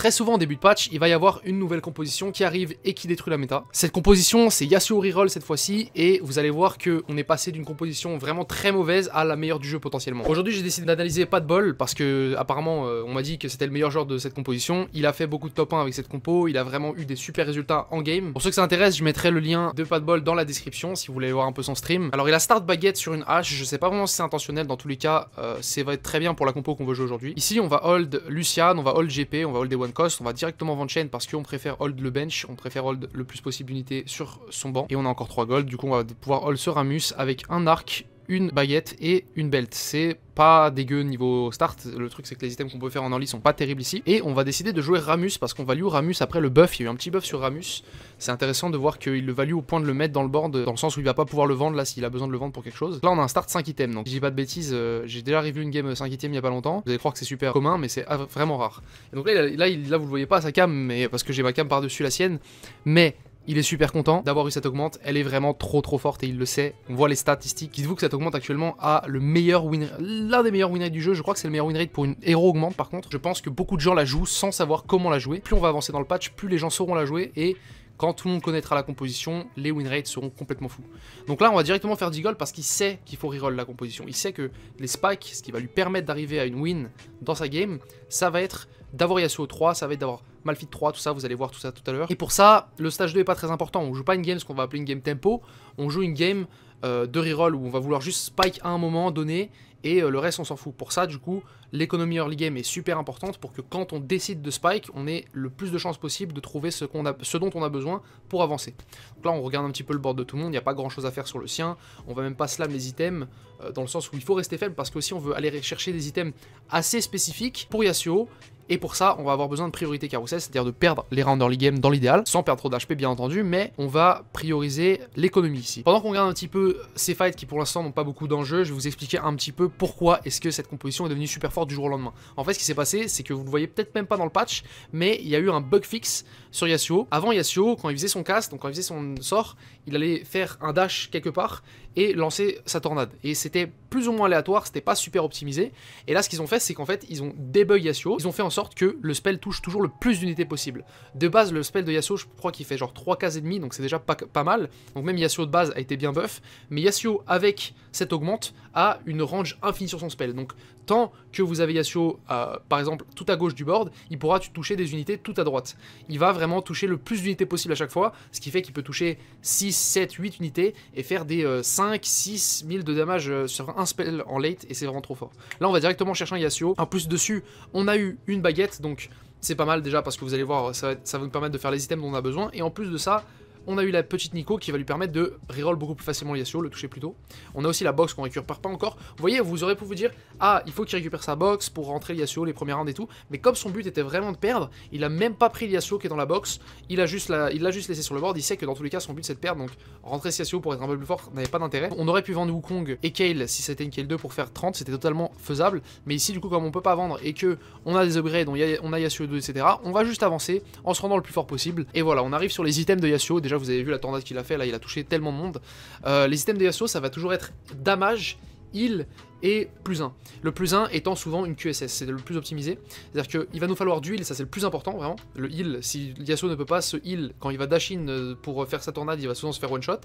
Très souvent en début de patch, il va y avoir une nouvelle composition qui arrive et qui détruit la méta. Cette composition, c'est Yasuo Reroll cette fois-ci, et vous allez voir qu'on est passé d'une composition vraiment très mauvaise à la meilleure du jeu potentiellement. Aujourd'hui, j'ai décidé d'analyser pas de parce que apparemment, euh, on m'a dit que c'était le meilleur joueur de cette composition. Il a fait beaucoup de top 1 avec cette compo, il a vraiment eu des super résultats en game. Pour ceux que ça intéresse, je mettrai le lien de pas de dans la description si vous voulez voir un peu son stream. Alors, il a start baguette sur une hache, je sais pas vraiment si c'est intentionnel, dans tous les cas, euh, c'est va être très bien pour la compo qu'on veut jouer aujourd'hui. Ici, on va hold Lucian, on va hold GP, on va hold des on va directement vendre chaîne parce qu'on préfère hold le bench, on préfère hold le plus possible d'unités sur son banc. Et on a encore 3 gold, du coup on va pouvoir hold ce Ramus avec un arc une baguette et une belt. C'est pas dégueu niveau start, le truc c'est que les items qu'on peut faire en early sont pas terribles ici. Et on va décider de jouer Ramus parce qu'on value Ramus après le buff, il y a eu un petit buff sur Ramus. C'est intéressant de voir qu'il le value au point de le mettre dans le board, dans le sens où il va pas pouvoir le vendre là s'il a besoin de le vendre pour quelque chose. Là on a un start 5 items, donc j'ai pas de bêtises, euh, j'ai déjà revu une game 5 items il y a pas longtemps. Vous allez croire que c'est super commun mais c'est vraiment rare. Et donc là, là, là, là, vous le voyez pas à sa cam, mais, parce que j'ai ma cam par-dessus la sienne, mais il est super content d'avoir eu cette augmente. Elle est vraiment trop trop forte et il le sait. On voit les statistiques. Dites-vous que cette augmente actuellement a le meilleur win l'un des meilleurs win du jeu. Je crois que c'est le meilleur win rate pour une héros augmente par contre. Je pense que beaucoup de gens la jouent sans savoir comment la jouer. Plus on va avancer dans le patch, plus les gens sauront la jouer et quand tout le monde connaîtra la composition, les win rates seront complètement fous. Donc là, on va directement faire digol parce qu'il sait qu'il faut reroll la composition. Il sait que les spikes, ce qui va lui permettre d'arriver à une win dans sa game, ça va être d'avoir Yasuo 3, ça va être d'avoir Malphite 3, tout ça, vous allez voir tout ça tout à l'heure. Et pour ça, le stage 2 est pas très important, on joue pas une game ce qu'on va appeler une game tempo, on joue une game euh, de reroll où on va vouloir juste spike à un moment donné et euh, le reste on s'en fout. Pour ça, du coup, l'économie early game est super importante pour que quand on décide de spike, on ait le plus de chances possible de trouver ce, a, ce dont on a besoin pour avancer. Donc là, on regarde un petit peu le board de tout le monde, il n'y a pas grand chose à faire sur le sien, on va même pas slam les items, euh, dans le sens où il faut rester faible parce que si on veut aller chercher des items assez spécifiques pour Yasuo, et pour ça, on va avoir besoin de priorité carousel, c'est-à-dire de perdre les rounds early game dans l'idéal, sans perdre trop d'HP bien entendu, mais on va prioriser l'économie ici. Pendant qu'on regarde un petit peu ces fights qui pour l'instant n'ont pas beaucoup d'enjeux, je vais vous expliquer un petit peu pourquoi est-ce que cette composition est devenue super forte du jour au lendemain. En fait, ce qui s'est passé, c'est que vous ne le voyez peut-être même pas dans le patch, mais il y a eu un bug fix sur Yasuo. Avant Yasuo, quand il faisait son cast, donc quand il faisait son sort, il allait faire un dash quelque part et lancer sa tornade. Et c'était plus ou moins aléatoire, c'était pas super optimisé. Et là, ce qu'ils ont fait, c'est qu'en fait, ils ont débug Yasuo. Ils ont fait en sorte que le spell touche toujours le plus d'unités possible. De base, le spell de Yasuo, je crois qu'il fait genre 3 cases et demi, donc c'est déjà pas, pas, mal. Donc même Yasuo de base a été bien buff. Mais Yasuo, avec cette augmente, a une range infinie sur son spell. Donc tant que vous avez Yasuo, euh, par exemple, tout à gauche du board, il pourra toucher des unités tout à droite. Il va toucher le plus d'unités possible à chaque fois, ce qui fait qu'il peut toucher 6, 7, 8 unités et faire des 5, euh, 6 de damage euh, sur un spell en late et c'est vraiment trop fort. Là on va directement chercher un Yasuo, en plus dessus on a eu une baguette donc c'est pas mal déjà parce que vous allez voir ça va, ça va nous permettre de faire les items dont on a besoin et en plus de ça on a eu la petite Nico qui va lui permettre de reroll beaucoup plus facilement Yasuo, le toucher plus tôt. On a aussi la box qu'on récupère pas encore. Vous voyez, vous aurez pu vous dire, ah, il faut qu'il récupère sa box pour rentrer Yasuo les premiers rounds et tout. Mais comme son but était vraiment de perdre, il a même pas pris Yasuo qui est dans la box. Il a juste la, il juste laissé sur le board. Il sait que dans tous les cas, son but c'est de perdre. Donc rentrer Yasuo pour être un peu plus fort n'avait pas d'intérêt. On aurait pu vendre Wukong et Kale si c'était une Kale 2 pour faire 30. C'était totalement faisable. Mais ici, du coup, comme on peut pas vendre et que on a des upgrades, on, a, on Yasuo 2, etc., on va juste avancer en se rendant le plus fort possible. Et voilà, on arrive sur les items de Yasuo vous avez vu la tornade qu'il a fait, là, il a touché tellement de monde. Euh, les systèmes de Yasuo, ça va toujours être damage, heal et plus 1. Le plus 1 étant souvent une QSS, c'est le plus optimisé. C'est-à-dire qu'il va nous falloir du heal, ça c'est le plus important vraiment. Le heal, si Yasuo ne peut pas se heal, quand il va dash euh, pour faire sa tornade, il va souvent se faire one shot.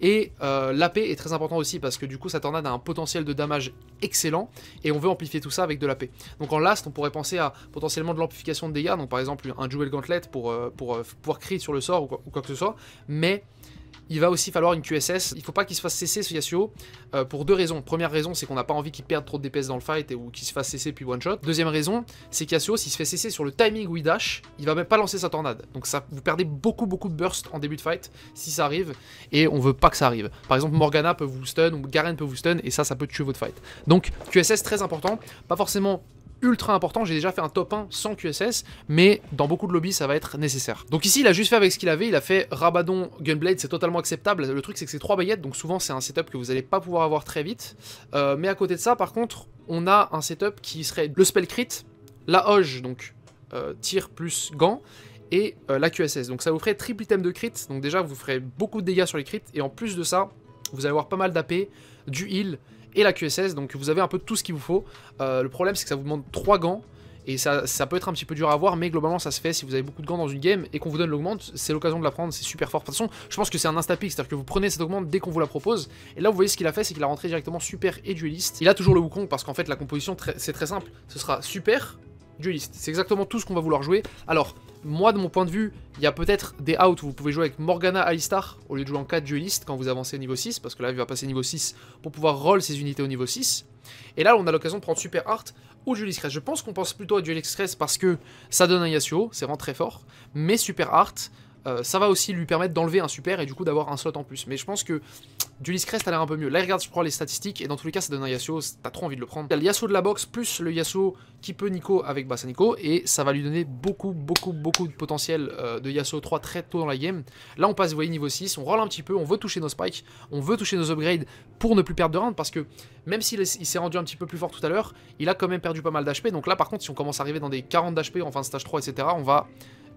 Et euh, la l'AP est très important aussi parce que du coup sa tornade a un potentiel de damage excellent et on veut amplifier tout ça avec de la paix. Donc en last on pourrait penser à potentiellement de l'amplification de dégâts, donc par exemple un Jewel Gauntlet pour, euh, pour euh, pouvoir crit sur le sort ou ou quoi que ce soit, mais il va aussi falloir une QSS. Il faut pas qu'il se fasse cesser ce Yasuo euh, pour deux raisons. Première raison, c'est qu'on n'a pas envie qu'il perde trop de DPS dans le fight ou qu'il se fasse cesser puis one shot. Deuxième raison, c'est qu'Yasuo, s'il se fait cesser sur le timing où il dash, il va même pas lancer sa tornade. Donc ça, vous perdez beaucoup beaucoup de burst en début de fight si ça arrive et on veut pas que ça arrive. Par exemple, Morgana peut vous stun ou Garen peut vous stun et ça, ça peut tuer votre fight. Donc QSS très important, pas forcément ultra important. J'ai déjà fait un top 1 sans QSS, mais dans beaucoup de lobbies, ça va être nécessaire. Donc ici, il a juste fait avec ce qu'il avait. Il a fait Rabadon, Gunblade, c'est totalement acceptable. Le truc, c'est que c'est trois baguettes, donc souvent, c'est un setup que vous n'allez pas pouvoir avoir très vite. Euh, mais à côté de ça, par contre, on a un setup qui serait le spell crit, la hoge, donc euh, tir plus gant, et euh, la QSS. Donc ça vous ferait triple item de crit, donc déjà vous ferez beaucoup de dégâts sur les crits, et en plus de ça, vous allez avoir pas mal d'AP, du heal, et la QSS, donc vous avez un peu tout ce qu'il vous faut. Euh, le problème c'est que ça vous demande 3 gants, et ça, ça, peut être un petit peu dur à avoir, mais globalement ça se fait, si vous avez beaucoup de gants dans une game et qu'on vous donne l'augmente, c'est l'occasion de la prendre, c'est super fort. De toute façon, je pense que c'est un pick c'est-à-dire que vous prenez cette augmente dès qu'on vous la propose, et là vous voyez ce qu'il a fait, c'est qu'il a rentré directement super et dueliste. Il a toujours le Wukong parce qu'en fait la composition c'est très simple, ce sera super, duelist, C'est exactement tout ce qu'on va vouloir jouer. Alors, moi, de mon point de vue, il y a peut-être des outs où vous pouvez jouer avec Morgana Alistar au lieu de jouer en 4 duelist quand vous avancez au niveau 6, parce que là, il va passer niveau 6 pour pouvoir roll ses unités au niveau 6. Et là, on a l'occasion de prendre Super Art ou Duel Express. Je pense qu'on pense plutôt à Duel Express parce que ça donne un Yasuo, c'est vraiment très fort, mais Super Art, euh, ça va aussi lui permettre d'enlever un super et du coup d'avoir un slot en plus. Mais je pense que Julius Crest a l'air un peu mieux. Là, regarde, je prends les statistiques, et dans tous les cas, ça donne un Yasuo, t'as trop envie de le prendre. Il a le Yasuo de la boxe, plus le Yasuo qui peut Nico avec Bassanico et ça va lui donner beaucoup, beaucoup, beaucoup de potentiel euh, de Yasuo 3 très tôt dans la game. Là, on passe, vous voyez, niveau 6, on roll un petit peu, on veut toucher nos spikes, on veut toucher nos upgrades pour ne plus perdre de round, parce que même s'il s'est rendu un petit peu plus fort tout à l'heure, il a quand même perdu pas mal d'HP, donc là, par contre, si on commence à arriver dans des 40 d'HP en fin de stage 3, etc., on va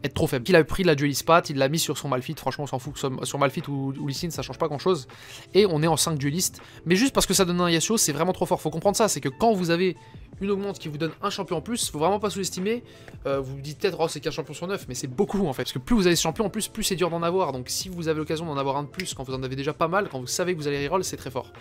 être trop faible. Il a pris la duelist Patte, il l'a mis sur son Malfit, franchement on s'en fout, sur Malfit ou, ou ça change pas grand chose. Et on est en 5 duelistes, mais juste parce que ça donne un Yasuo c'est vraiment trop fort, faut comprendre ça, c'est que quand vous avez une augmente qui vous donne un champion en plus, faut vraiment pas sous-estimer, euh, vous dites peut-être oh c'est qu'un champion sur neuf, mais c'est beaucoup en fait, parce que plus vous avez ce champion en plus, plus c'est dur d'en avoir, donc si vous avez l'occasion d'en avoir un de plus quand vous en avez déjà pas mal, quand vous savez que vous allez reroll c'est très fort.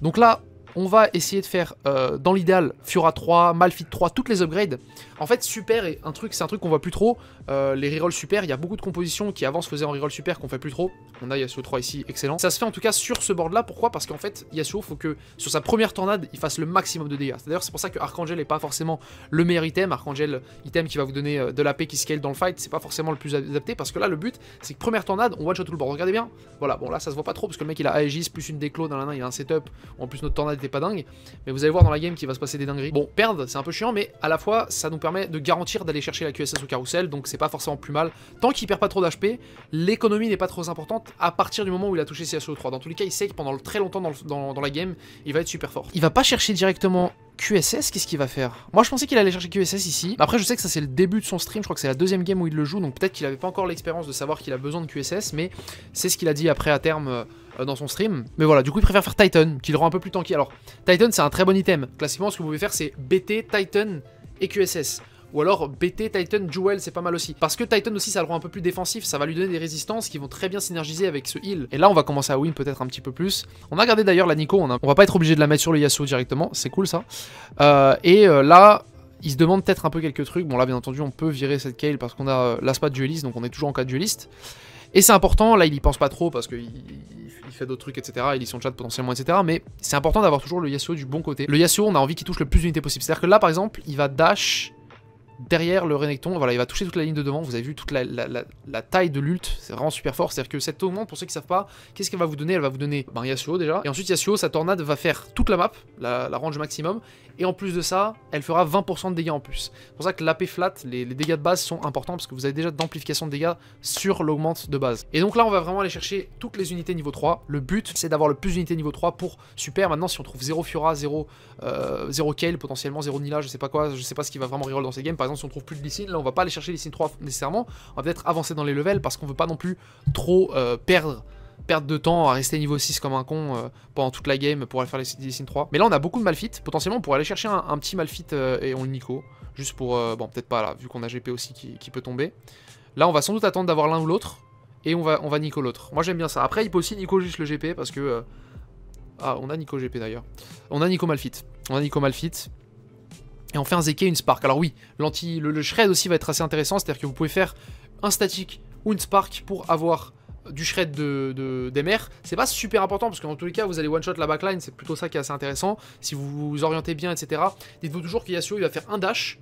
Donc là, on va essayer de faire, euh, dans l'idéal, Fiora 3, Malfit 3, toutes les upgrades. En fait, super et un truc, c'est un truc qu'on voit plus trop. Euh, les rerolls super, il y a beaucoup de compositions qui avant se faisaient en reroll super qu'on fait plus trop. On a Yasuo 3 ici, excellent. Ça se fait en tout cas sur ce board là, pourquoi Parce qu'en fait, Yasuo, faut que sur sa première tornade, il fasse le maximum de dégâts. D'ailleurs, c'est pour ça que Archangel n'est pas forcément le meilleur item. Archangel, item qui va vous donner euh, de la paix qui scale dans le fight, c'est pas forcément le plus adapté parce que là, le but, c'est que première tornade, on voit shot tout le board. Regardez bien. Voilà, bon là, ça se voit pas trop parce que le mec il a Aegis plus une déclo, dans la il a un setup. En plus, notre tornade pas dingue. Mais vous allez voir dans la game qu'il va se passer des dingueries. Bon, perdre, c'est un peu chiant, mais à la fois, ça nous permet de garantir d'aller chercher la QSS au carrousel, donc c'est pas forcément plus mal. Tant qu'il perd pas trop d'HP, l'économie n'est pas trop importante à partir du moment où il a touché CSO3. Dans tous les cas, il sait que pendant très longtemps dans, dans, dans la game, il va être super fort. Il va pas chercher directement QSS, qu'est-ce qu'il va faire Moi je pensais qu'il allait chercher QSS ici. Après je sais que ça c'est le début de son stream, je crois que c'est la deuxième game où il le joue, donc peut-être qu'il avait pas encore l'expérience de savoir qu'il a besoin de QSS, mais c'est ce qu'il a dit après à terme. Euh, euh, dans son stream. Mais voilà, du coup, il préfère faire Titan, qui le rend un peu plus tanky. Alors, Titan, c'est un très bon item. Classiquement, ce que vous pouvez faire, c'est BT, Titan et QSS. Ou alors BT, Titan, Jewel, c'est pas mal aussi. Parce que Titan aussi, ça le rend un peu plus défensif, ça va lui donner des résistances qui vont très bien synergiser avec ce heal. Et là, on va commencer à win peut-être un petit peu plus. On a gardé d'ailleurs la Nico, on, va pas être obligé de la mettre sur le Yasuo directement, c'est cool ça. Euh, et euh, là, il se demande peut-être un peu quelques trucs. Bon là, bien entendu, on peut virer cette Kale parce qu'on a euh, l'aspect dueliste, donc on est toujours en cas de dueliste. Et c'est important, là il y pense pas trop parce qu'il il fait d'autres trucs, etc. Il lit son chat potentiellement, etc. Mais c'est important d'avoir toujours le Yasuo du bon côté. Le Yasuo, on a envie qu'il touche le plus d'unités possible. C'est-à-dire que là, par exemple, il va dash derrière le Renekton, voilà, il va toucher toute la ligne de devant, vous avez vu toute la, taille de l'ult, c'est vraiment super fort, c'est-à-dire que cette augmente, pour ceux qui savent pas, qu'est-ce qu'elle va vous donner Elle va vous donner ben, Yasuo déjà, et ensuite Yasuo, sa tornade va faire toute la map, la, range maximum, et en plus de ça, elle fera 20% de dégâts en plus. C'est pour ça que l'AP flat, les, dégâts de base sont importants, parce que vous avez déjà d'amplification de dégâts sur l'augmente de base. Et donc là, on va vraiment aller chercher toutes les unités niveau 3, le but, c'est d'avoir le plus d'unités niveau 3 pour super, maintenant si on trouve 0 Fiora, 0, euh, Kale, potentiellement 0 Nila, je sais pas quoi, je sais pas ce qui va vraiment reroll dans ces games, par exemple, si on trouve plus de licines, là on va pas aller chercher signes 3 nécessairement, on va peut-être avancer dans les levels parce qu'on veut pas non plus trop euh, perdre de temps à rester niveau 6 comme un con euh, pendant toute la game pour aller faire les 3. Mais là on a beaucoup de malfit, potentiellement pour aller chercher un, petit malfit euh, et on le nico, juste pour, bon peut-être pas là, vu qu'on a GP aussi qui, peut tomber. Là on va sans doute attendre d'avoir l'un ou l'autre, et on va, on va nico l'autre. Moi j'aime bien ça. Après il peut aussi nico juste le GP parce que... ah on a nico GP d'ailleurs. On a nico malfit. On a nico malfit et on fait un et une Spark. Alors oui, l'anti, le, shred aussi va être assez intéressant, c'est-à-dire que vous pouvez faire un statique ou une Spark pour avoir du shred de, des mers. C'est pas super important parce dans tous les cas, vous allez one-shot la backline, c'est plutôt ça qui est assez intéressant. Si vous vous orientez bien, etc. Dites-vous toujours que Yasuo, il va faire un dash,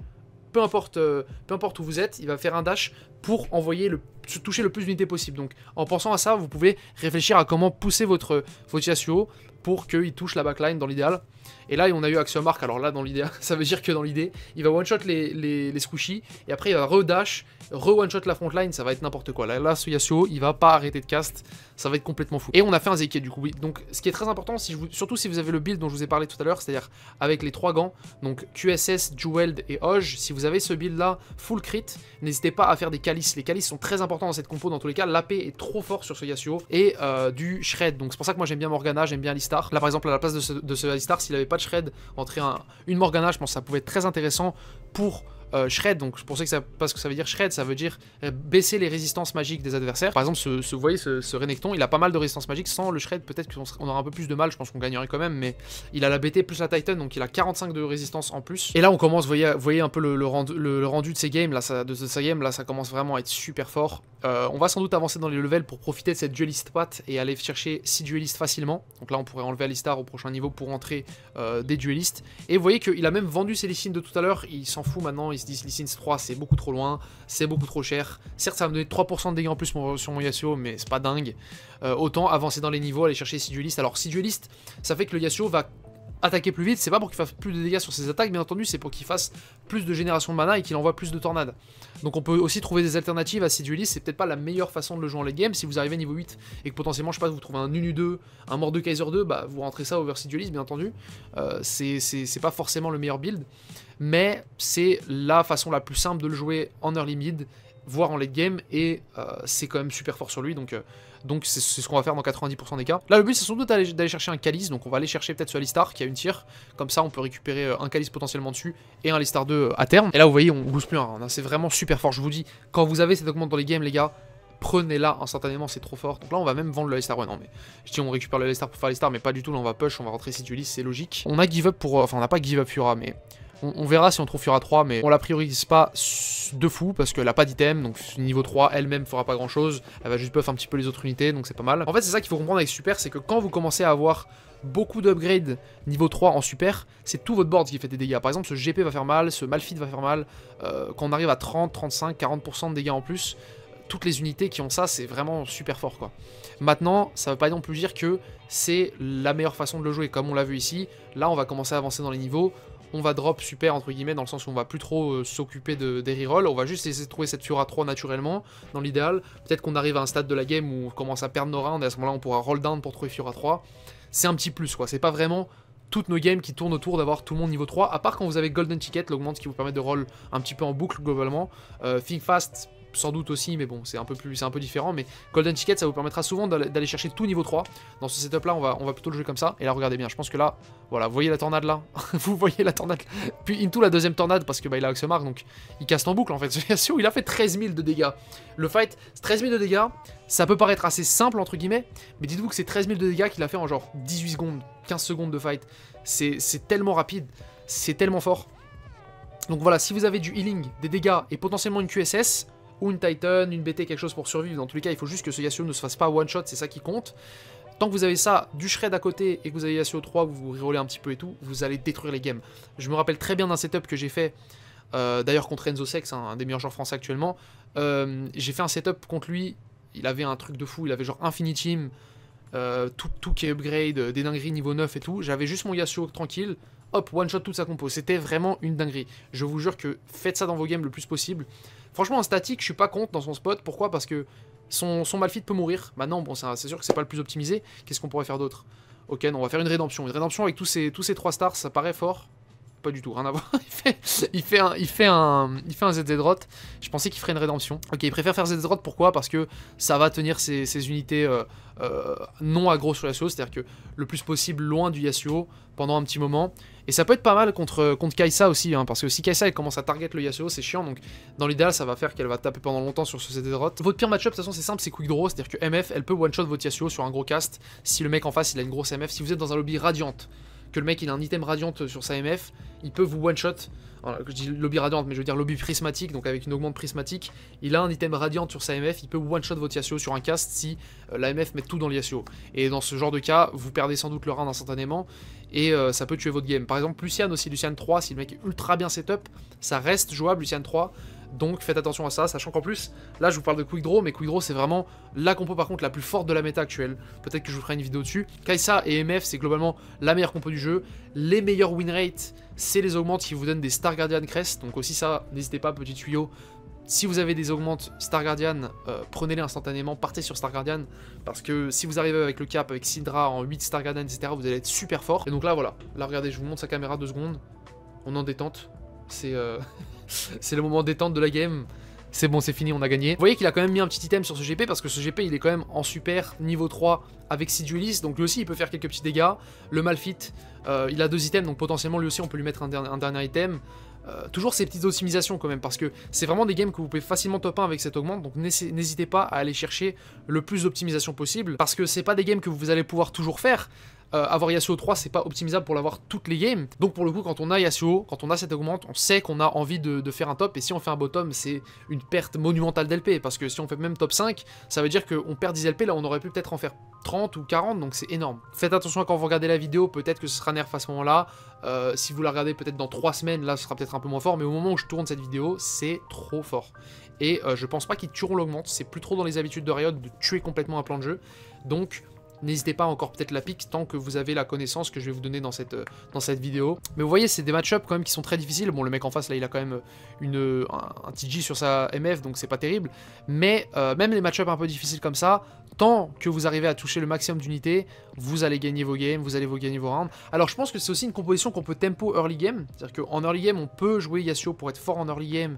peu importe, euh, peu importe où vous êtes, il va faire un dash pour envoyer le toucher le plus d'unités possible. Donc en pensant à ça, vous pouvez réfléchir à comment pousser votre, Yasuo pour qu'il touche la backline dans l'idéal. Et là, on a eu Axiomark, Alors là, dans l'idéal, ça veut dire que dans l'idée, il va one-shot les, les, squishy, et après il va re-dash, re-one-shot la frontline, ça va être n'importe quoi. Là, là, ce Yasuo, il va pas arrêter de cast, ça va être complètement fou. Et on a fait un Zeke du coup. Donc ce qui est très important, surtout si vous avez le build dont je vous ai parlé tout à l'heure, c'est-à-dire avec les trois gants, donc QSS, Jeweled et Oge, si vous avez ce build là, full crit, n'hésitez pas à faire des calices. Les calices sont très importants dans cette compo dans tous les cas. L'AP est trop fort sur ce Yasuo et euh, du Shred. Donc c'est pour ça que moi j'aime bien Morgana, j'aime bien Alistar. Là par exemple à la place de ce, de Alistar, s'il avait pas de Shred, entrer une Morgana, je pense que ça pouvait être très intéressant pour euh, shred, donc pour ceux qui savent pas ce que ça veut dire shred, ça veut dire euh, baisser les résistances magiques des adversaires. Par exemple, ce, vous voyez, ce, ce, Renekton, il a pas mal de résistances magiques, sans le shred, peut-être qu'on aura un peu plus de mal, je pense qu'on gagnerait quand même, mais il a la BT plus la Titan, donc il a 45 de résistance en plus. Et là, on commence, vous voyez, voyez un peu le, rendu, le, rendu, de ces games, là, ça, de, ce game, là, ça commence vraiment à être super fort. Euh, on va sans doute avancer dans les levels pour profiter de cette dueliste patte et aller chercher 6 duelistes facilement. Donc là, on pourrait enlever Alistar au prochain niveau pour entrer des duelistes. Et vous voyez qu'il a même vendu ses listings de tout à l'heure, il Fou maintenant, ils se disent Lee 3 c'est beaucoup trop loin, c'est beaucoup trop cher. Certes ça va me donner 3% de dégâts en plus sur mon Yasuo, mais c'est pas dingue. Euh, autant avancer dans les niveaux, aller chercher sidueliste Alors sidueliste ça fait que le Yasuo va attaquer plus vite, c'est pas pour qu'il fasse plus de dégâts sur ses attaques, bien entendu, c'est pour qu'il fasse plus de génération de mana et qu'il envoie plus de tornades. Donc on peut aussi trouver des alternatives à Sidulis, c'est peut-être pas la meilleure façon de le jouer en late game, si vous arrivez niveau 8 et que potentiellement, je sais pas, vous trouvez un Nunu 2, un Mordekaiser Kaiser 2, bah vous rentrez ça over Sidulis, bien entendu, euh, c'est pas forcément le meilleur build, mais c'est la façon la plus simple de le jouer en early mid, voire en late game, et euh, c'est quand même super fort sur lui, donc... Euh, donc c'est ce qu'on va faire dans 90% des cas. Là, le but, c'est sans doute d'aller chercher un calice. Donc on va aller chercher peut-être ce Alistar qui a une tire. Comme ça, on peut récupérer euh, un calice potentiellement dessus et un Alistar 2 euh, à terme. Et là, vous voyez, on booste plus un. Hein. C'est vraiment super fort. Je vous dis, quand vous avez cette augmente dans les games, les gars, prenez-la instantanément, c'est trop fort. Donc là, on va même vendre le Alistar. Ouais, non, mais je dis, on récupère le Alistar pour faire l'Estar mais pas du tout. Là, on va push, on va rentrer si tu lis, c'est logique. On a give up pour. Euh, enfin, on n'a pas give up Fura, mais on, verra si on trouve Fiora 3, mais on la priorise pas de fou parce qu'elle a pas d'item, donc niveau 3 elle-même fera pas grand chose. Elle va juste buff un petit peu les autres unités, donc c'est pas mal. En fait, c'est ça qu'il faut comprendre avec Super, c'est que quand vous commencez à avoir beaucoup d'upgrades niveau 3 en super, c'est tout votre board qui fait des dégâts. Par exemple, ce GP va faire mal, ce Malfit va faire mal. Euh, quand on arrive à 30, 35, 40% de dégâts en plus, toutes les unités qui ont ça, c'est vraiment super fort quoi. Maintenant, ça ne veut pas non plus dire que c'est la meilleure façon de le jouer, comme on l'a vu ici. Là, on va commencer à avancer dans les niveaux on va drop super entre guillemets dans le sens où on va plus trop euh, s'occuper de, des rerolls, on va juste essayer de trouver cette Fiora 3 naturellement, dans l'idéal. Peut-être qu'on arrive à un stade de la game où on commence à perdre nos rounds et à ce moment-là on pourra roll down pour trouver Fiora 3. C'est un petit plus quoi, c'est pas vraiment toutes nos games qui tournent autour d'avoir tout le monde niveau 3, à part quand vous avez Golden Ticket, l'augmente qui vous permet de roll un petit peu en boucle globalement. Euh, Think Fast, sans doute aussi, mais bon, c'est un peu plus, c'est un peu différent. Mais Golden Ticket, ça vous permettra souvent d'aller chercher tout niveau 3. Dans ce setup là, on va, on va plutôt le jouer comme ça. Et là, regardez bien, je pense que là, voilà, vous voyez la tornade là, vous voyez la tornade. Puis into la deuxième tornade parce que bah, il a Axemark, donc il casse en boucle en fait. il a fait 13 000 de dégâts. Le fight, 13 000 de dégâts, ça peut paraître assez simple entre guillemets, mais dites-vous que c'est 13 000 de dégâts qu'il a fait en genre 18 secondes, 15 secondes de fight. C'est tellement rapide, c'est tellement fort. Donc voilà, si vous avez du healing, des dégâts et potentiellement une QSS, ou une Titan, une BT, quelque chose pour survivre. Dans tous les cas, il faut juste que ce Yasuo ne se fasse pas one-shot, c'est ça qui compte. Tant que vous avez ça, du shred à côté et que vous avez Yasuo 3, vous vous rerollez un petit peu et tout, vous allez détruire les games. Je me rappelle très bien d'un setup que j'ai fait, euh, d'ailleurs contre Enzo Sex, hein, un, des meilleurs joueurs français actuellement. Euh, j'ai fait un setup contre lui, il avait un truc de fou, il avait genre Infinitim, euh, tout, tout, qui est upgrade, des dingueries niveau 9 et tout. J'avais juste mon Yasuo tranquille, hop, one shot toute sa compo. C'était vraiment une dinguerie. Je vous jure que faites ça dans vos games le plus possible. Franchement, en statique, je suis pas contre dans son spot. Pourquoi Parce que son, son Malphite peut mourir. Maintenant, bon, c'est sûr que c'est pas le plus optimisé. Qu'est-ce qu'on pourrait faire d'autre Ok, on va faire une rédemption. Une rédemption avec tous ces, tous ces 3 stars, ça paraît fort. Pas du tout, rien à voir. il, fait, il, fait un, il, fait un, ZZ Rot. Je pensais qu'il ferait une rédemption. Ok, il préfère faire ZZ Rot, pourquoi Parce que ça va tenir ses, unités euh, euh, non aggro sur Yasuo, c'est-à-dire que le plus possible loin du Yasuo pendant un petit moment. Et ça peut être pas mal contre, euh, contre Kaisa aussi, hein, parce que si Kaisa elle commence à target le Yasuo, c'est chiant, donc dans l'idéal, ça va faire qu'elle va taper pendant longtemps sur ce de Rot. Votre pire match de toute façon, c'est simple, c'est Quick Draw, c'est-à-dire que MF, elle peut one-shot votre Yasuo sur un gros cast, si le mec en face, il a une grosse MF, si vous êtes dans un lobby radiante, que le mec il a un item radiante sur sa MF, il peut vous one-shot. Je dis lobby radiante, mais je veux dire lobby prismatique, donc avec une augmente prismatique. Il a un item Radiant sur sa MF, il peut vous one-shot votre Yasuo sur un cast si euh, la MF met tout dans le Et dans ce genre de cas, vous perdez sans doute le round instantanément et euh, ça peut tuer votre game. Par exemple, Lucian aussi, Lucian 3, si le mec est ultra bien setup, ça reste jouable, Lucian 3. Donc faites attention à ça, sachant qu'en plus, là je vous parle de Quick Draw, mais Quick Draw c'est vraiment la compo par contre la plus forte de la méta actuelle. Peut-être que je vous ferai une vidéo dessus. Kaisa et MF c'est globalement la meilleure compo du jeu. Les meilleurs win rates, c'est les augmentes qui vous donnent des Star Guardian Crest. Donc aussi ça, n'hésitez pas, petit tuyau. Si vous avez des augmentes Star Guardian, euh, prenez-les instantanément, partez sur Star Guardian, parce que si vous arrivez avec le cap, avec Syndra en 8 Star Guardian, etc., vous allez être super fort. Et donc là, voilà, là regardez, je vous montre sa caméra deux secondes, on en détente, euh, c'est le moment détente de la game. C'est bon, c'est fini, on a gagné. Vous voyez qu'il a quand même mis un petit item sur ce GP parce que ce GP il est quand même en super niveau 3 avec Siduelis, donc lui aussi il peut faire quelques petits dégâts. Le Malfit, euh, il a deux items, donc potentiellement lui aussi on peut lui mettre un, dernier item. Euh, toujours ces petites optimisations quand même, parce que c'est vraiment des games que vous pouvez facilement top 1 avec cette augmente, donc n'hésitez pas à aller chercher le plus d'optimisation possible, parce que c'est pas des games que vous allez pouvoir toujours faire, euh, avoir Yasuo 3, c'est pas optimisable pour l'avoir toutes les games. Donc pour le coup, quand on a Yasuo, quand on a cette augmente, on sait qu'on a envie de, faire un top, et si on fait un bottom, c'est une perte monumentale d'LP, parce que si on fait même top 5, ça veut dire qu'on perd 10 LP, là on aurait pu peut-être en faire 30 ou 40, donc c'est énorme. Faites attention quand vous regardez la vidéo, peut-être que ce sera nerf à ce moment-là, euh, si vous la regardez peut-être dans 3 semaines, là ce sera peut-être un peu moins fort, mais au moment où je tourne cette vidéo, c'est trop fort. Et euh, je pense pas qu'ils tueront l'augmente, c'est plus trop dans les habitudes de Riot de tuer complètement un plan de jeu, donc N'hésitez pas encore peut-être la pique tant que vous avez la connaissance que je vais vous donner dans cette, euh, dans cette vidéo. Mais vous voyez, c'est des match quand même qui sont très difficiles. Bon, le mec en face, là, il a quand même euh, une, euh, un, TG sur sa MF, donc c'est pas terrible. Mais même les match-ups un peu difficiles comme ça, tant que vous arrivez à toucher le maximum d'unités, vous allez gagner vos games, vous allez vous gagner vos rounds. Alors, je pense que c'est aussi une composition qu'on peut tempo early game. C'est-à-dire qu'en early game, on peut jouer Yasuo pour être fort en early game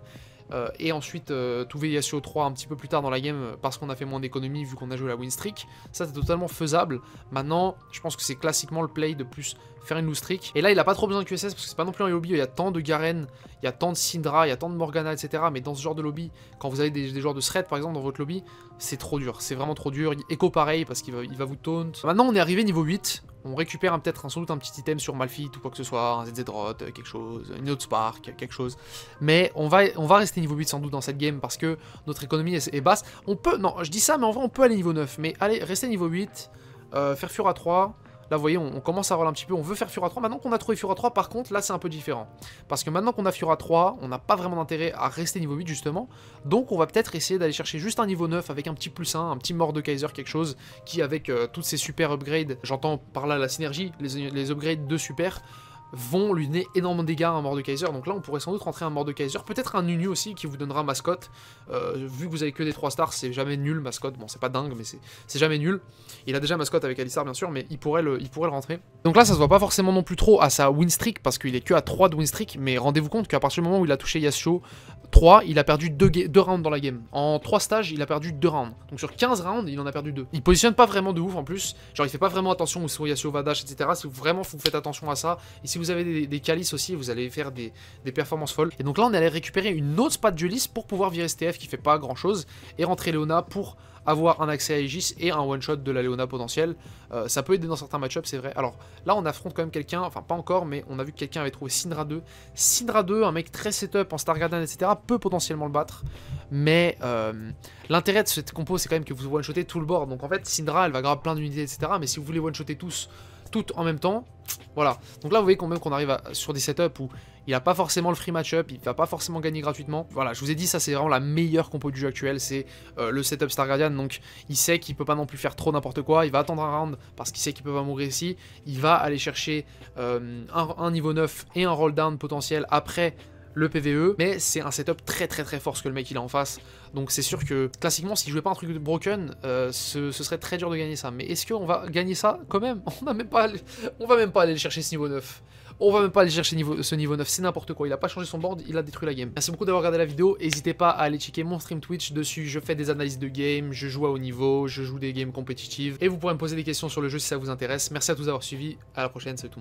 euh, et ensuite, à Touvé 3 un petit peu plus tard dans la game euh, parce qu'on a fait moins d'économies vu qu'on a joué la win streak. Ça, c'est totalement faisable. Maintenant, je pense que c'est classiquement le play de plus faire une loose streak. Et là, il a pas trop besoin de QSS parce que c'est pas non plus un lobby où il y a tant de Garen, il y a tant de Syndra, il y a tant de Morgana, etc. Mais dans ce genre de lobby, quand vous avez des, joueurs de thread par exemple dans votre lobby, c'est trop dur. C'est vraiment trop dur. Echo pareil parce qu'il va, va vous taunt. Maintenant, on est arrivé niveau 8. On récupère peut-être sans doute un petit item sur Malphite ou quoi que ce soit, un ZZ euh, quelque chose, une autre Spark, quelque chose. Mais on va, on va rester niveau 8 sans doute dans cette game parce que notre économie est, basse. On peut, non, je dis ça, mais en vrai on peut aller niveau 9. Mais allez, rester niveau 8, euh, faire faire à 3, Là, vous voyez, on, commence à avoir un petit peu, on veut faire fura 3. Maintenant qu'on a trouvé fura 3, par contre, là, c'est un peu différent. Parce que maintenant qu'on a fura 3, on n'a pas vraiment d'intérêt à rester niveau 8, justement. Donc, on va peut-être essayer d'aller chercher juste un niveau 9 avec un petit plus 1, un petit mort de Kaiser, quelque chose qui, avec euh, toutes ces super upgrades, j'entends par là la synergie, les, les upgrades de super, vont lui donner énormément de dégâts à un Mordekaiser. Donc là, on pourrait sans doute rentrer un Mordekaiser. Peut-être un Nunu aussi qui vous donnera mascotte. Euh, vu que vous avez que des 3 stars, c'est jamais nul mascotte. Bon, c'est pas dingue, mais c'est jamais nul. Il a déjà mascotte avec Alistar, bien sûr, mais il pourrait, le, il pourrait le rentrer. Donc là, ça se voit pas forcément non plus trop à sa win streak parce qu'il est que à 3 de win streak. Mais rendez-vous compte qu'à partir du moment où il a touché Yasuo 3, il a perdu 2, rounds dans la game. En 3 stages, il a perdu 2 rounds. Donc sur 15 rounds, il en a perdu 2. Il positionne pas vraiment de ouf en plus. Genre, il fait pas vraiment attention où sont Yasuo, Vadash, etc. Si vraiment vous faites attention à ça, et si vous vous avez des, calices aussi, vous allez faire des, performances folles. Et donc là, on allait récupérer une autre spat du pour pouvoir virer STF qui fait pas grand chose et rentrer Leona pour avoir un accès à Aegis et un one-shot de la Leona potentielle. Euh, ça peut aider dans certains match c'est vrai. Alors là, on affronte quand même quelqu'un, enfin pas encore, mais on a vu que quelqu'un avait trouvé Syndra 2. Syndra 2, un mec très setup en Star etc., peut potentiellement le battre. Mais euh, l'intérêt de cette compo, c'est quand même que vous one-shotez tout le bord. Donc en fait, Syndra, elle va grab plein d'unités, etc. Mais si vous voulez one-shotter tous toutes en même temps. Voilà. Donc là, vous voyez quand même qu'on arrive sur des setups où il n'a pas forcément le free match-up, il va pas forcément gagner gratuitement. Voilà, je vous ai dit, ça c'est vraiment la meilleure compo du jeu actuel, c'est euh, le setup Star Guardian. Donc il sait qu'il peut pas non plus faire trop n'importe quoi, il va attendre un round parce qu'il sait qu'il peut pas mourir ici. Il va aller chercher euh, un, un, niveau 9 et un roll down potentiel après le PVE, mais c'est un setup très très très fort ce que le mec il a en face. Donc c'est sûr que classiquement si je pas un truc de broken, euh, ce, serait très dur de gagner ça. Mais est-ce qu'on va gagner ça quand même On a même pas on va même pas aller chercher ce niveau 9. On va même pas aller chercher ce niveau 9, c'est n'importe quoi. Il a pas changé son board, il a détruit la game. Merci beaucoup d'avoir regardé la vidéo. N'hésitez pas à aller checker mon stream Twitch dessus. Je fais des analyses de game, je joue à haut niveau, je joue des games compétitives. Et vous pourrez me poser des questions sur le jeu si ça vous intéresse. Merci à tous d'avoir suivi. À la prochaine, salut tout le monde.